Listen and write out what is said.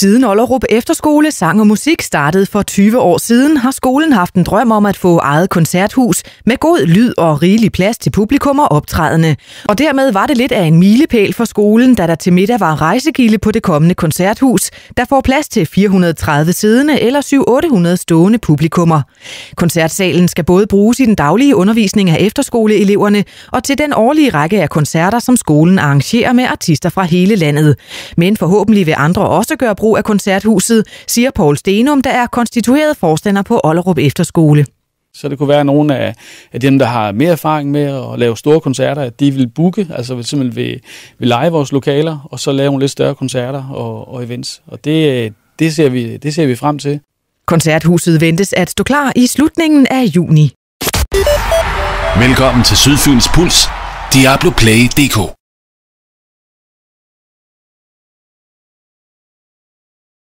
Siden Ollerup Efterskole sang og musik startede for 20 år siden, har skolen haft en drøm om at få eget koncerthus med god lyd og rigelig plads til publikum og optrædende. Og dermed var det lidt af en milepæl for skolen, da der til middag var rejsegilde på det kommende koncerthus, der får plads til 430 siddende eller 700-800 stående publikummer. Koncertsalen skal både bruges i den daglige undervisning af efterskoleeleverne og til den årlige række af koncerter, som skolen arrangerer med artister fra hele landet. Men forhåbentlig vil andre også gøre brug brug af koncerthuset, siger Paul Stenum, der er konstitueret forstander på Ollerup Efterskole. Så det kunne være, at nogle af, dem, der har mere erfaring med at lave store koncerter, at de vil booke, altså vil simpelthen vil, vil lege vores lokaler, og så lave nogle lidt større koncerter og, og events. Og det, det, ser vi, det ser vi frem til. Koncerthuset ventes at stå klar i slutningen af juni. Velkommen til Sydfyns Puls, Diablo Play DK.